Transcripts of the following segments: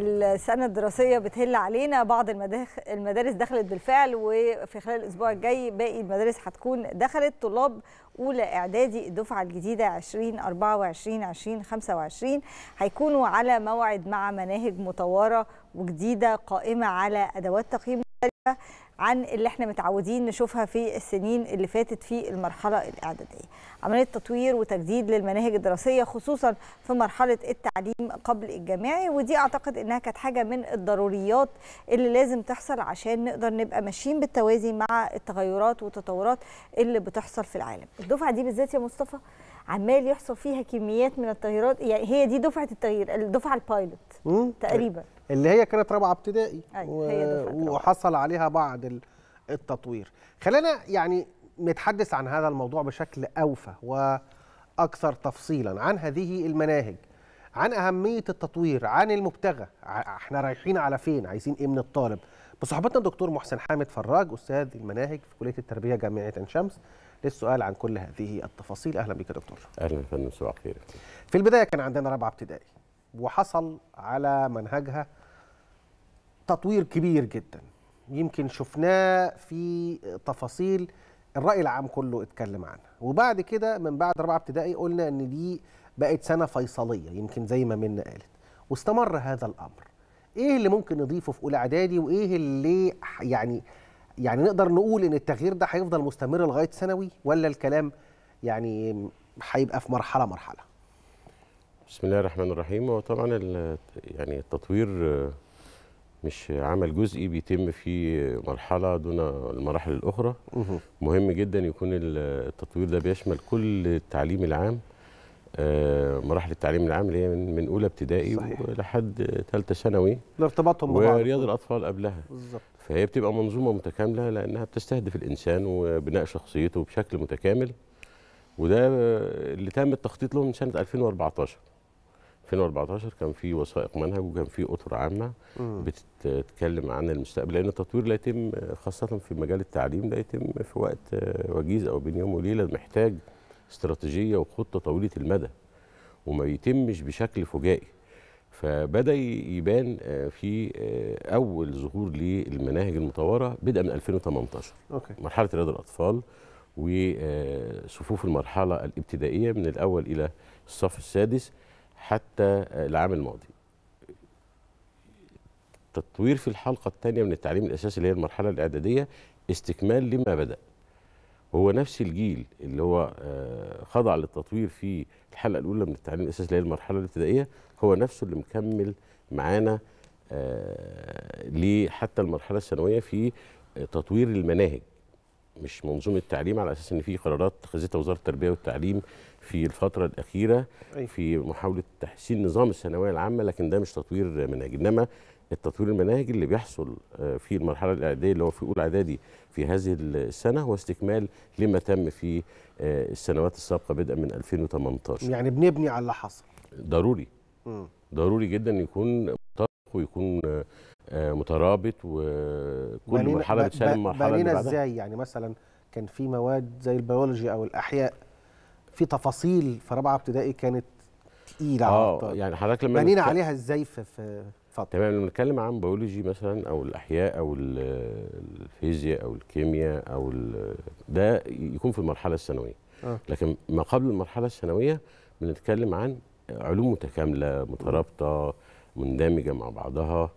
السنه الدراسيه بتهل علينا بعض المدارس دخلت بالفعل وفي خلال الاسبوع الجاي باقي المدارس هتكون دخلت طلاب اولى اعدادي الدفعه الجديده 2024 2025 هيكونوا على موعد مع مناهج مطوره وجديده قائمه على ادوات تقييم مختلفه عن اللي احنا متعودين نشوفها في السنين اللي فاتت في المرحله الاعداديه عمليه تطوير وتجديد للمناهج الدراسيه خصوصا في مرحله التعليم قبل الجامعي ودي اعتقد انها كانت حاجه من الضروريات اللي لازم تحصل عشان نقدر نبقى ماشيين بالتوازي مع التغيرات والتطورات اللي بتحصل في العالم الدفعه دي بالذات يا مصطفى عمال يحصل فيها كميات من التغييرات يعني هي دي دفعه التغيير الدفعه البايلوت تقريبا اللي هي كانت رابعه ابتدائي أيوة. و... وحصل عليها بعض التطوير خلينا يعني نتحدث عن هذا الموضوع بشكل اوفى واكثر تفصيلا عن هذه المناهج عن اهميه التطوير عن المبتغى احنا رايحين على فين عايزين ايه من الطالب بصحبتنا الدكتور محسن حامد فراج استاذ المناهج في كليه التربيه جامعه عين شمس للسؤال عن كل هذه التفاصيل اهلا بك يا دكتور اهلا يا فندم صباح الخير في البدايه كان عندنا رابعه ابتدائي وحصل على منهجها تطوير كبير جدا يمكن شفناه في تفاصيل الرأي العام كله اتكلم عنها وبعد كده من بعد رابعة ابتدائي قلنا ان دي بقت سنة فيصلية يمكن زي ما منا قالت واستمر هذا الأمر ايه اللي ممكن نضيفه في اولى اعدادي وايه اللي يعني يعني نقدر نقول ان التغيير ده هيفضل مستمر لغايه ثانوي ولا الكلام يعني هيبقى في مرحله مرحله بسم الله الرحمن الرحيم وطبعا يعني التطوير مش عمل جزئي بيتم في مرحله دون المراحل الاخرى مهم جدا يكون التطوير ده بيشمل كل التعليم العام آه، مراحل التعليم العام اللي هي من, اولى ابتدائي صحيح. ثالثه ثانوي لارتباطهم ببعض ورياض الاطفال قبلها بالظبط فهي بتبقى منظومه متكامله لانها بتستهدف الانسان وبناء شخصيته بشكل متكامل وده اللي تم التخطيط له من سنه 2014 2014 كان في وثائق منهج وكان في اطر عامه بتتكلم عن المستقبل لان التطوير لا يتم خاصه في مجال التعليم لا يتم في وقت وجيز او بين يوم وليله محتاج استراتيجيه وخطه طويله المدى وما يتمش بشكل فجائي فبدا يبان آه، في آه، اول ظهور للمناهج المطوره بدا من 2018 أوكي. مرحله رياض الاطفال وصفوف آه، المرحله الابتدائيه من الاول الى الصف السادس حتى العام الماضي تطوير في الحلقة الثانية من التعليم الأساسي اللي هي المرحلة الإعدادية استكمال لما بدأ هو نفس الجيل اللي هو آه، خضع للتطوير في الحلقة الأولى من التعليم الأساسي اللي هي المرحلة الابتدائية هو نفسه اللي مكمل معانا آه، لحتى المرحلة الثانوية في تطوير المناهج مش منظومه التعليم على اساس ان في قرارات اتخذتها وزاره التربيه والتعليم في الفتره الاخيره في محاوله تحسين نظام الثانويه العامه لكن ده مش تطوير مناهج انما التطوير المناهج اللي بيحصل آه، في المرحله الاعداديه اللي هو في اولى اعدادي في هذه السنه هو استكمال لما تم في آه، السنوات السابقه بدءا من 2018 يعني بنبني على اللي حصل ضروري ضروري جدا يكون مطابق ويكون آه، آه، مترابط وكل مرحله بتسلم مرحله اللي بعدها ازاي يعني مثلا كان في مواد زي البيولوجي او الاحياء في تفاصيل في رابعه ابتدائي كانت تقيله اه يعني حضرتك لما بنينا عليها ازاي في في فتره تمام لما نتكلم عن بيولوجي مثلا او الاحياء او الفيزياء او الكيمياء او ده يكون في المرحله الثانويه آه. لكن ما قبل المرحله الثانويه بنتكلم عن علوم متكامله مترابطه مندمجه مع بعضها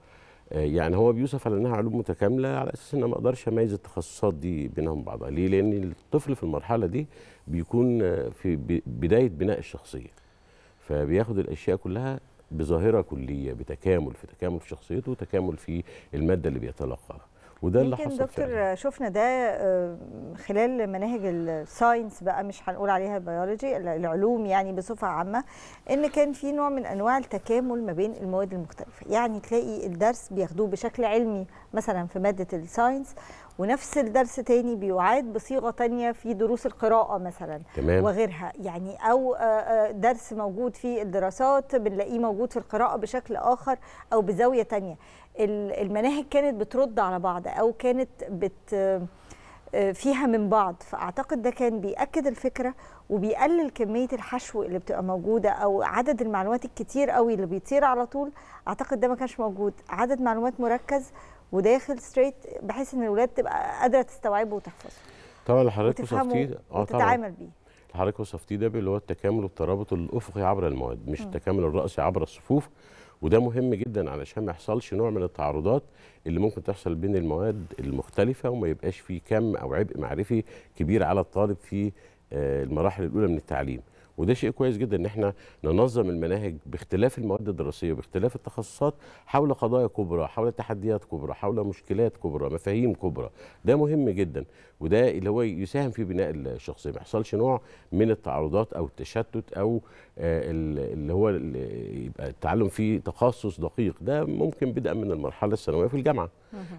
يعني هو بيوصف على انها علوم متكامله على اساس ان ما اقدرش اميز التخصصات دي بينهم بعضها ليه لان الطفل في المرحله دي بيكون في بدايه بناء الشخصيه فبياخد الاشياء كلها بظاهره كليه بتكامل في تكامل في شخصيته وتكامل في الماده اللي بيتلقاها وده اللي حصل دكتور فعلا. شفنا ده آه، خلال مناهج الساينس بقى مش هنقول عليها البيولوجي العلوم يعني بصفه عامه ان كان في نوع من انواع التكامل ما بين المواد المختلفه يعني تلاقي الدرس بياخدوه بشكل علمي مثلا في ماده الساينس ونفس الدرس تاني بيعاد بصيغه تانية في دروس القراءه مثلا تمام. وغيرها يعني او آه، آه، درس موجود في الدراسات بنلاقيه موجود في القراءه بشكل اخر او بزاويه تانية المناهج كانت بترد على بعض او كانت بت آه، فيها من بعض فاعتقد ده كان بياكد الفكره وبيقلل كميه الحشو اللي بتبقى موجوده او عدد المعلومات الكتير قوي اللي بيطير على طول اعتقد ده ما كانش موجود عدد معلومات مركز وداخل ستريت بحيث ان الولاد تبقى قادره تستوعبه وتحفظه طبعا اللي حضرتك وصفتيه ده اه طبعا بيه اللي حضرتك وصفتيه ده اللي هو التكامل والترابط الافقي عبر المواد مش م. التكامل الراسي عبر الصفوف وده مهم جدا علشان ما يحصلش نوع من التعارضات اللي ممكن تحصل بين المواد المختلفه وما يبقاش في كم او عبء معرفي كبير على الطالب في آه، المراحل الاولى من التعليم وده شيء كويس جدا ان احنا ننظم المناهج باختلاف المواد الدراسيه باختلاف التخصصات حول قضايا كبرى حول تحديات كبرى حول مشكلات كبرى مفاهيم كبرى ده مهم جدا وده اللي هو يساهم في بناء الشخصيه ما يحصلش نوع من التعارضات او التشتت او آه، اللي هو يبقى التعلم فيه تخصص دقيق ده ممكن بدءا من المرحله الثانويه في الجامعه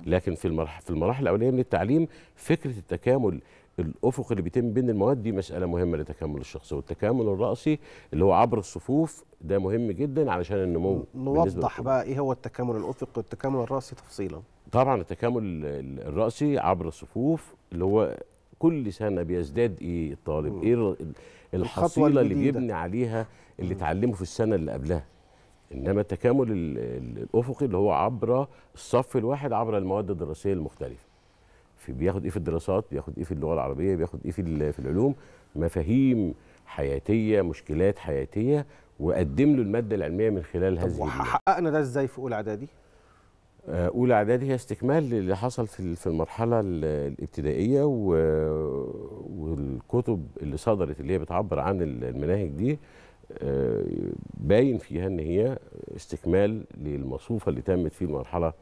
لكن في في المراحل الاوليه من التعليم فكره التكامل الافق اللي بيتم بين المواد دي مساله مهمه لتكامل الشخص والتكامل الراسي اللي هو عبر الصفوف ده مهم جدا علشان النمو نوضح بقى ايه هو التكامل الافقي والتكامل الراسي تفصيلا طبعا التكامل الراسي عبر الصفوف اللي هو كل سنه بيزداد ايه الطالب ايه الحصيله اللي بيبني عليها اللي اتعلمه في السنه اللي قبلها انما التكامل الافقي اللي هو عبر الصف الواحد عبر المواد الدراسيه المختلفه في بياخد ايه في الدراسات بياخد ايه في اللغه العربيه بياخد ايه في في العلوم مفاهيم حياتيه مشكلات حياتيه وقدم له الماده العلميه من خلال هذه وحققنا ده ازاي في اولى اعدادي آه، اولى اعدادي هي استكمال اللي حصل في في المرحله الابتدائيه والكتب اللي صدرت اللي هي بتعبر عن المناهج دي آه، باين فيها ان هي استكمال للمصفوفه اللي تمت في المرحله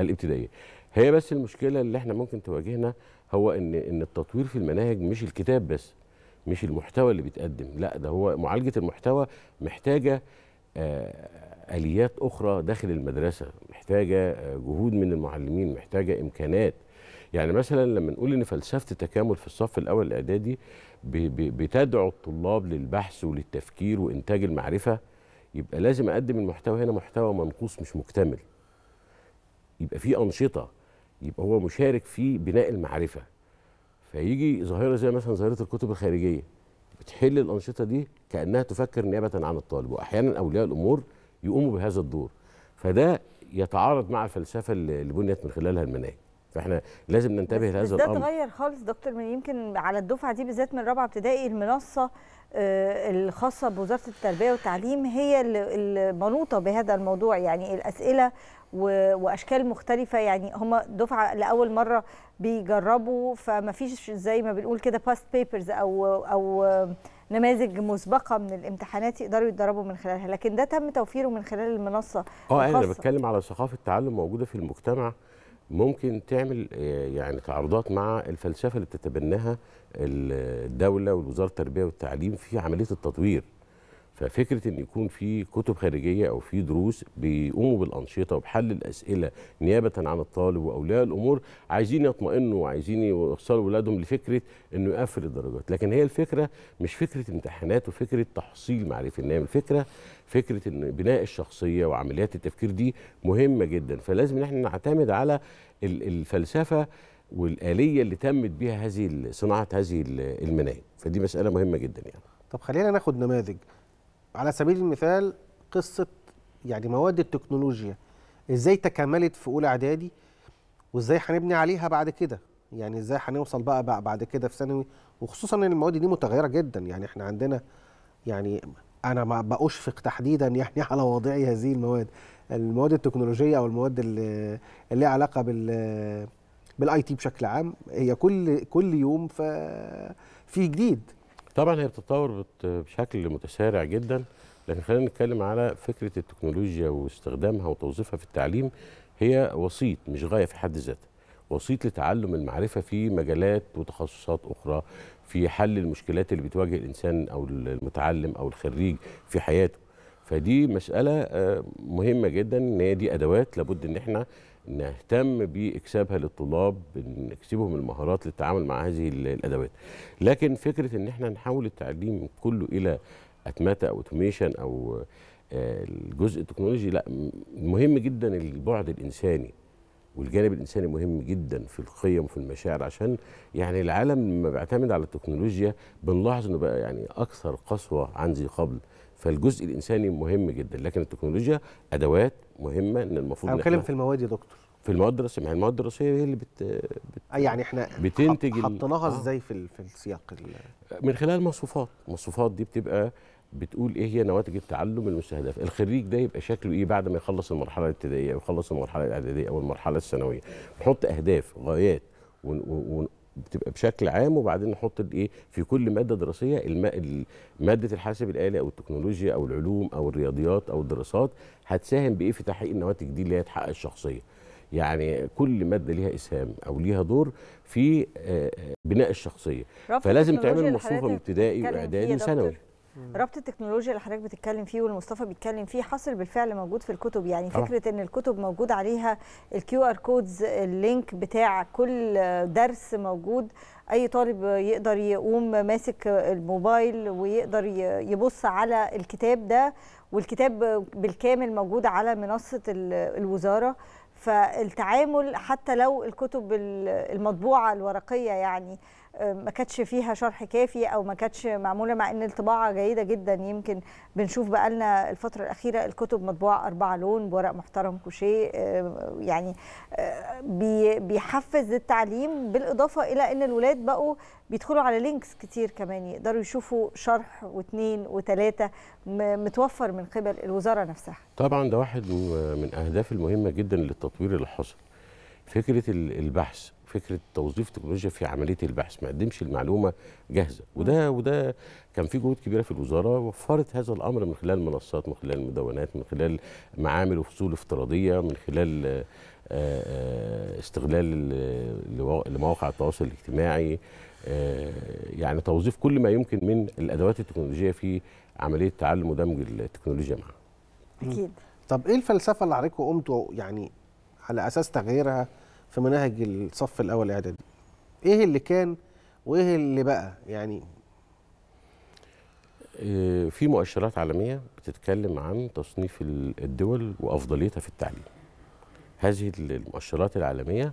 الابتدائيه هي بس المشكله اللي احنا ممكن تواجهنا هو ان ان التطوير في المناهج مش الكتاب بس مش المحتوى اللي بيتقدم لا ده هو معالجه المحتوى محتاجه آه، اليات اخرى داخل المدرسه محتاجه آه، جهود من المعلمين محتاجه امكانات يعني مثلا لما نقول ان فلسفه التكامل في الصف الاول الاعدادي بتدعو الطلاب للبحث وللتفكير وانتاج المعرفه يبقى لازم اقدم المحتوى هنا محتوى منقوص مش مكتمل يبقى في انشطه يبقى هو مشارك في بناء المعرفه فيجي ظاهره زي مثلا ظاهره الكتب الخارجيه بتحل الانشطه دي كانها تفكر نيابه عن الطالب واحيانا اولياء الامور يقوموا بهذا الدور فده يتعارض مع الفلسفه اللي بنيت من خلالها المناهج فاحنا لازم ننتبه لهذا الامر ده اتغير خالص دكتور من يمكن على الدفعه دي بالذات من رابعه ابتدائي المنصه آه، الخاصه بوزاره التربيه والتعليم هي المنوطه بهذا الموضوع يعني الاسئله واشكال مختلفه يعني هم دفعه لاول مره بيجربوا فما فيش زي ما بنقول كده باست بيبرز او او نماذج مسبقه من الامتحانات يقدروا يتدربوا من خلالها لكن ده تم توفيره من خلال المنصه اه انا بتكلم على ثقافه تعلم موجوده في المجتمع ممكن تعمل آه، يعني تعارضات مع الفلسفه اللي بتتبناها الدوله والوزاره التربيه والتعليم في عمليه التطوير ففكره ان يكون في كتب خارجيه او في دروس بيقوموا بالانشطه وبحل الاسئله نيابه عن الطالب واولياء الامور عايزين يطمئنوا وعايزين يوصلوا ولادهم لفكره انه يقفل الدرجات لكن هي الفكره مش فكره امتحانات وفكره تحصيل معرفه انما الفكره فكره ان بناء الشخصيه وعمليات التفكير دي مهمه جدا فلازم ان احنا نعتمد على الفلسفه والآلية اللي تمت بها هذه صناعة هذه المناهج فدي مسألة مهمة جدا يعني طب خلينا ناخد نماذج على سبيل المثال قصه يعني مواد التكنولوجيا ازاي تكملت في اولى اعدادي وازاي هنبني عليها بعد كده يعني ازاي هنوصل بقى, بقى بعد كده في ثانوي وخصوصا ان المواد دي متغيره جدا يعني احنا عندنا يعني انا ما باشفق تحديدا يعني على وضعي هذه المواد المواد التكنولوجيه او المواد اللي ليها علاقه بال بالاي تي بشكل عام هي كل كل يوم في جديد طبعا هي بتتطور بشكل متسارع جدا لكن خلينا نتكلم على فكره التكنولوجيا واستخدامها وتوظيفها في التعليم هي وسيط مش غايه في حد ذاتها وسيط لتعلم المعرفه في مجالات وتخصصات اخرى في حل المشكلات اللي بتواجه الانسان او المتعلم او الخريج في حياته فدي مساله آه، مهمه جدا ان هي دي ادوات لابد ان احنا نهتم باكسابها للطلاب نكسبهم المهارات للتعامل مع هذه الادوات لكن فكره ان احنا نحول التعليم كله الى اتمته او اوتوميشن او آه، الجزء التكنولوجي لا مهم جدا البعد الانساني والجانب الانساني مهم جدا في القيم وفي المشاعر عشان يعني العالم لما بيعتمد على التكنولوجيا بنلاحظ انه بقى يعني اكثر قسوه عن ذي قبل فالجزء الانساني مهم جدا لكن التكنولوجيا ادوات مهمه ان المفروض انا بتكلم في المواد يا دكتور في المواد الدراسيه ما هي يعني المواد الدراسيه هي اللي بت, بت... آه، يعني احنا بتنتج حطيناها آه. ازاي في في السياق من خلال مصفوفات المصفوفات دي بتبقى بتقول ايه هي نواتج التعلم المستهدف الخريج ده يبقى شكله ايه بعد ما يخلص المرحله الابتدائيه ويخلص المرحله الاعداديه او المرحله الثانويه نحط اهداف غايات بتبقى بشكل عام وبعدين نحط الايه في كل ماده دراسيه الم... ماده الحاسب الالي او التكنولوجيا او العلوم او الرياضيات او الدراسات هتساهم بايه في تحقيق النواتج دي اللي هي تحقق الشخصيه يعني كل ماده ليها اسهام او ليها دور في بناء الشخصيه فلازم تعمل مصروفه من ابتدائي واعدادي وثانوي ربط التكنولوجيا اللي حضرتك بتتكلم فيه والمصطفى بيتكلم فيه حاصل بالفعل موجود في الكتب يعني فكره ان الكتب موجود عليها الكيو ار كودز اللينك بتاع كل درس موجود اي طالب يقدر يقوم ماسك الموبايل ويقدر يبص على الكتاب ده والكتاب بالكامل موجود على منصه الوزاره فالتعامل حتى لو الكتب المطبوعه الورقيه يعني ما كانتش فيها شرح كافي او ما كانتش معموله مع ان الطباعه جيده جدا يمكن بنشوف بقى لنا الفتره الاخيره الكتب مطبوعه اربعه لون بورق محترم كوشيه آه، يعني آه، بيحفز التعليم بالاضافه الى ان الولاد بقوا بيدخلوا على لينكس كتير كمان يقدروا يشوفوا شرح واثنين وثلاثه متوفر من قبل الوزاره نفسها. طبعا ده واحد من اهداف المهمه جدا للتطوير اللي حصل. فكره البحث فكره توظيف التكنولوجيا في عمليه البحث ما قدمش المعلومه جاهزه وده وده كان في جهود كبيره في الوزاره وفرت هذا الامر من خلال منصات من خلال مدونات من خلال معامل وفصول افتراضيه من خلال آه، آه، استغلال لمواقع التواصل الاجتماعي آه، يعني توظيف كل ما يمكن من الادوات التكنولوجيه في عمليه تعلم ودمج التكنولوجيا معها اكيد طب ايه الفلسفه اللي عليكم قمتوا يعني على اساس تغييرها في مناهج الصف الاول اعدادي ايه اللي كان وايه اللي بقى يعني آه، في مؤشرات عالميه بتتكلم عن تصنيف الدول وافضليتها في التعليم هذه المؤشرات العالميه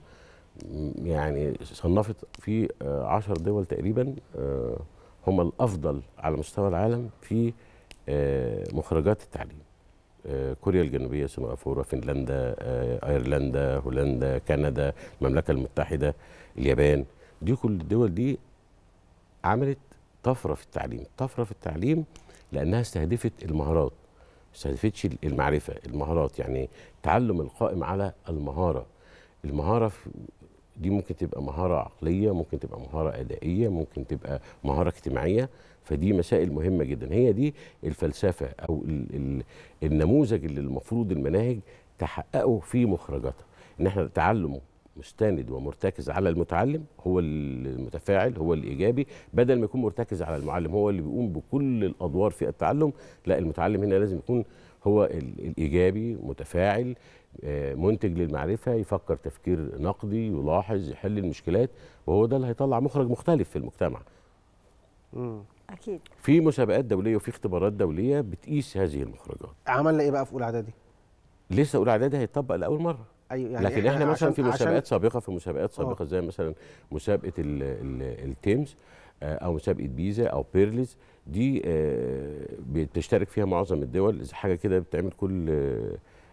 يعني صنفت في آه، عشر دول تقريبا آه، هم الافضل على مستوى العالم في مخرجات التعليم آه، كوريا الجنوبيه سنغافوره فنلندا آه، ايرلندا هولندا كندا المملكه المتحده اليابان دي كل الدول دي عملت طفره في التعليم طفره في التعليم لانها استهدفت المهارات استهدفتش المعرفه المهارات يعني تعلم القائم على المهاره المهاره دي ممكن تبقى مهاره عقليه ممكن تبقى مهاره ادائيه ممكن تبقى مهاره اجتماعيه فدي مسائل مهمه جدا هي دي الفلسفه او الـ الـ النموذج اللي المفروض المناهج تحققه في مخرجاتها ان احنا تعلم مستند ومرتكز على المتعلم هو المتفاعل هو الايجابي بدل ما يكون مرتكز على المعلم هو اللي بيقوم بكل الادوار في التعلم لا المتعلم هنا لازم يكون هو الايجابي متفاعل آه، منتج للمعرفه يفكر تفكير نقدي يلاحظ يحل المشكلات وهو ده اللي هيطلع مخرج مختلف في المجتمع. اكيد في مسابقات دوليه وفي اختبارات دوليه بتقيس هذه المخرجات عملنا ايه بقى في اولى اعدادي لسه اولى اعدادي هيطبق لاول مره ايوه يعني لكن احنا مثلا في مسابقات سابقه في مسابقات آه. سابقه زي مثلا مسابقه التيمز آه، او مسابقه بيزا او بيرلز دي آه، بتشترك فيها معظم الدول حاجه كده بتعمل كل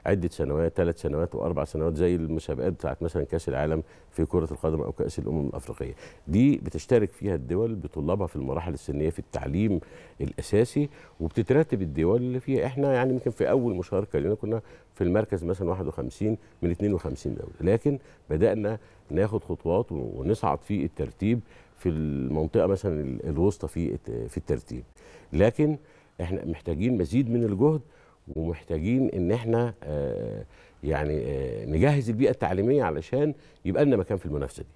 عده سنوات ثلاث سنوات واربع سنوات زي المسابقات بتاعت مثلا كاس العالم في كره القدم او كاس الامم الافريقيه دي بتشترك فيها الدول بطلابها في المراحل السنيه في التعليم الاساسي وبتترتب الدول اللي فيها احنا يعني يمكن في اول مشاركه لنا كنا في المركز مثلا 51 من 52 دوله لكن بدانا ناخد خطوات ونصعد في الترتيب في المنطقه مثلا الوسطى في في الترتيب لكن احنا محتاجين مزيد من الجهد ومحتاجين ان احنا آه، يعني آه، نجهز البيئه التعليميه علشان يبقى لنا مكان في المنافسه دي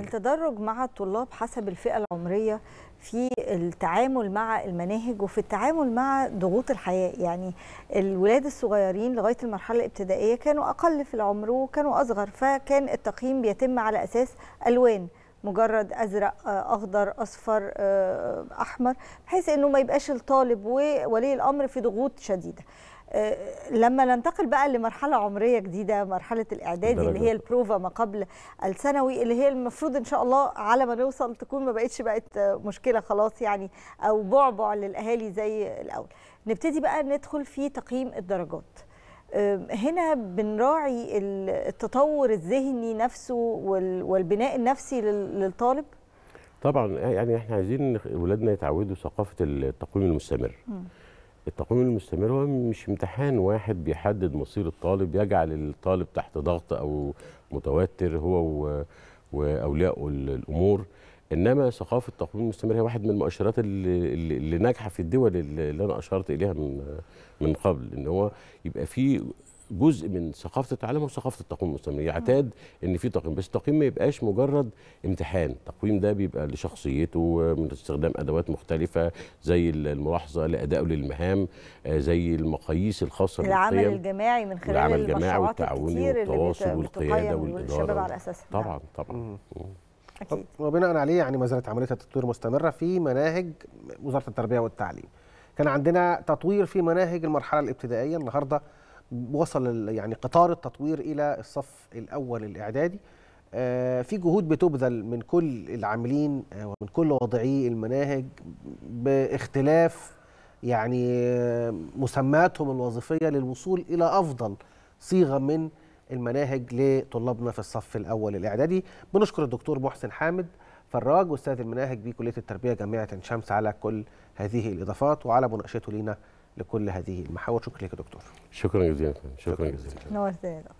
التدرج مع الطلاب حسب الفئة العمرية في التعامل مع المناهج وفي التعامل مع ضغوط الحياة يعني الولاد الصغيرين لغاية المرحلة الابتدائية كانوا أقل في العمر وكانوا أصغر فكان التقييم بيتم على أساس ألوان مجرد ازرق آه، اخضر اصفر آه، احمر بحيث انه ما يبقاش الطالب وولي الامر في ضغوط شديده آه، لما ننتقل بقى لمرحلة عمرية جديدة مرحلة الإعدادي اللي هي البروفا ما قبل الثانوي اللي هي المفروض إن شاء الله على ما نوصل تكون ما بقتش بقت مشكلة خلاص يعني أو بعبع للأهالي زي الأول نبتدي بقى ندخل في تقييم الدرجات هنا بنراعي التطور الذهني نفسه والبناء النفسي للطالب طبعا يعني احنا عايزين اولادنا يتعودوا ثقافه التقويم المستمر م. التقويم المستمر هو مش امتحان واحد بيحدد مصير الطالب يجعل الطالب تحت ضغط او متوتر هو واولياء الامور انما ثقافه التقويم المستمر هي واحد من المؤشرات اللي, اللي ناجحه في الدول اللي انا اشرت اليها من من قبل ان هو يبقى في جزء من ثقافه التعلم وثقافه التقويم المستمر يعتاد ان في تقييم بس التقييم ما يبقاش مجرد امتحان التقويم ده بيبقى لشخصيته من استخدام ادوات مختلفه زي الملاحظه لادائه للمهام آه، زي المقاييس الخاصه العمل الجماعي من خلال العمل الجماعي والتعاون والتواصل والقياده والاداره طبعا طبعا اكيد وبناء عليه يعني ما زالت عمليه التطوير مستمره في مناهج وزاره التربيه والتعليم كان عندنا تطوير في مناهج المرحله الابتدائيه النهارده وصل يعني قطار التطوير الى الصف الاول الاعدادي آه، في جهود بتبذل من كل العاملين آه، ومن كل واضعي المناهج باختلاف يعني آه، مسماتهم الوظيفيه للوصول الى افضل صيغه من المناهج لطلابنا في الصف الاول الاعدادي بنشكر الدكتور محسن حامد فراج استاذ المناهج بكليه التربيه جامعه عين شمس على كل هذه الاضافات وعلى مناقشته لينا لكل هذه المحاور شكرا لك يا دكتور شكرا جزيلا شكرا, جزيلا نور